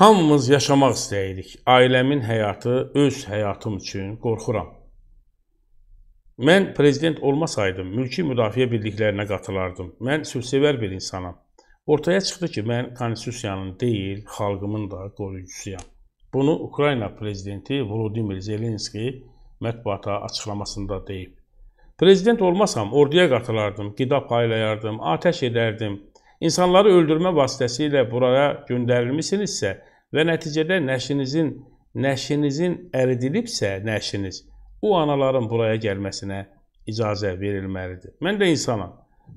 Hamımız yaşamaq istəyirik. Ailəmin həyatı öz həyatım üçün qorxuram. Mən prezident olmasaydım, mülki müdafiə birliklərinə qatılardım. Mən sülhsevər bir insanam. Ortaya çıxdı ki, mən konstitusiyanın deyil, xalqımın da qoruyucusuyam. Bunu Ukrayna prezidenti Volodimir Zelenski mətbuata açıqlamasında deyib. Prezident olmasam orduya qatılardım, qida paylayardım, atəş edərdim. İnsanları öldürmə vasitəsilə buraya göndərilmisinizsə, və nəticədə nəşinizin nəşinizin əridilibsə, nəşiniz o anaların buraya gəlməsinə icazə verilməlidir. Mən də insanam.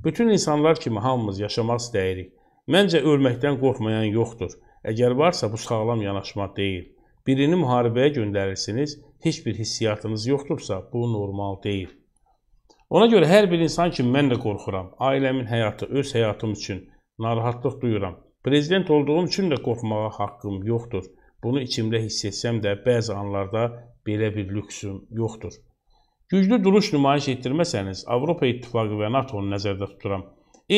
Bütün insanlar kimi hamımız yaşamaq istəyirik. Məncə ölməkdən qorxmayan yoxdur. Əgər varsa bu sağlam yanaşma deyil. Birini müharibəyə göndərirsiniz, heç bir hissiyatınız yoxdursa bu normal deyil. Ona görə hər bir insan kimi mən də qorxuram. Ailəmin həyatı, öz həyatım üçün narahatlıq duyuram. Prezident olduğum üçün də qorxmağa haqqım yoxdur. Bunu içimdə hiss etsəm də bəzi anlarda belə bir lüksüm yoxdur. Güclü duruş nümayiş etdirməsəniz, Avropa İttifaqı və NATO-nu nəzərdə tuturam.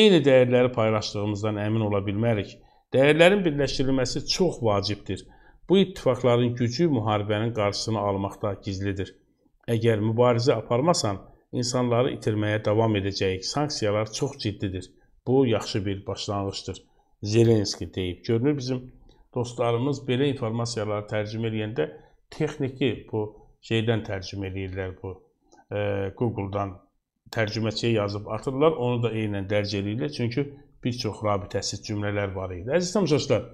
Eyni dəyərləri paylaşdığımızdan əmin ola bilmərik. Dəyərlərin birləşdirilməsi çox vacibdir. Bu ittifaqların gücü müharibənin qarşısını almaqda gizlidir. Əgər mübarizə aparmasan, insanları itirməyə davam edəcəyik. Sanksiyalar çox ciddidir. Bu yaxşı bir başlanğıcdır. Zelenski deyib. Görünür bizim dostlarımız belə informasiyaları tərcümə edəndə texniki bu şeydən tərcümə edirlər bu e, Google-dan tərcüməçiyə yazıb atırlar. Onu da eynən dərc edirlər. Çünki bir çox rabitəsiz cümlələr var idi. Əziz tamaşaçılar,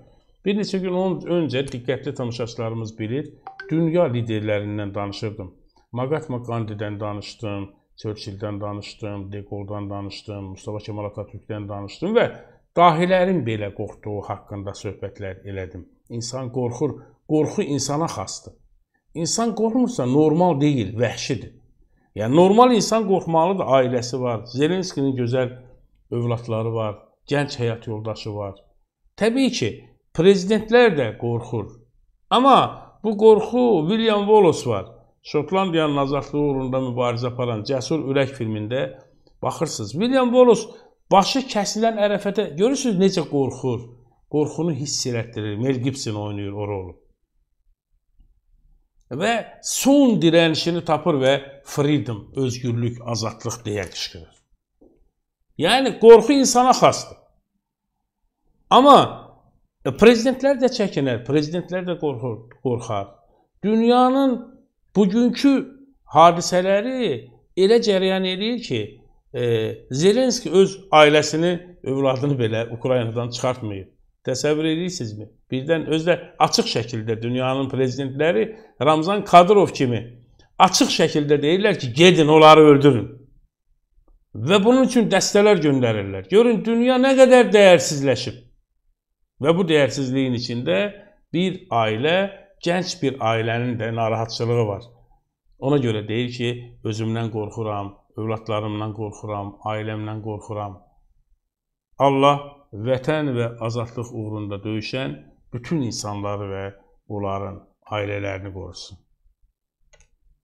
bir neçə gün öncə diqqətli tamaşaçılarımız bilir, dünya liderlərindən danışırdım. Magatma Gandhi'dən danışdım, Churchill-dən danışdım, De Gaulle-dan danışdım, Mustafa Kemal Atatürk-dən danışdım və Dahilərin belə qorxduğu haqqında söhbətlər elədim. İnsan qorxur. Qorxu insana xasdır. İnsan qorxmursa normal deyil, vəhşidir. Yəni normal insan qorxmalıdır, ailəsi var, Zelenskinin gözəl övladları var, gənc həyat yoldaşı var. Təbii ki, prezidentlər də qorxur. Amma bu qorxu William Wallace var. Şotlandiyanın azadlığı uğrunda mübarizə aparan Cəsur Ürək filmində baxırsınız. William Wallace Başı kəsilən ərəfədə görürsünüz necə qorxur. Qorxunu hiss elətdirir. Mel Gibson oynayır o rolu. Və son dirənişini tapır və freedom, özgürlük, azadlıq deyə qışqırır. Yəni qorxu insana xasdır. Amma e, prezidentlər də çəkinər, prezidentlər də qorxur, qorxar. Dünyanın bugünkü hadisələri elə cərəyan eləyir ki, e, Zelenski öz ailəsini, övladını belə Ukraynadan çıxartmayıb. Təsəvvür edirsinizmi? Birdən özlə açıq şəkildə dünyanın prezidentləri Ramzan Kadırov kimi açıq şəkildə deyirlər ki, gedin onları öldürün. Və bunun üçün dəstələr göndərirlər. Görün dünya nə qədər dəyərsizləşib. Və bu dəyərsizliyin içində bir ailə, gənc bir ailənin də narahatçılığı var. Ona görə deyir ki, özümdən qorxuram, övladlarımdan qorxuram, ailəmdən qorxuram. Allah vətən və azadlıq uğrunda döyüşən bütün insanları və onların ailələrini qorusun.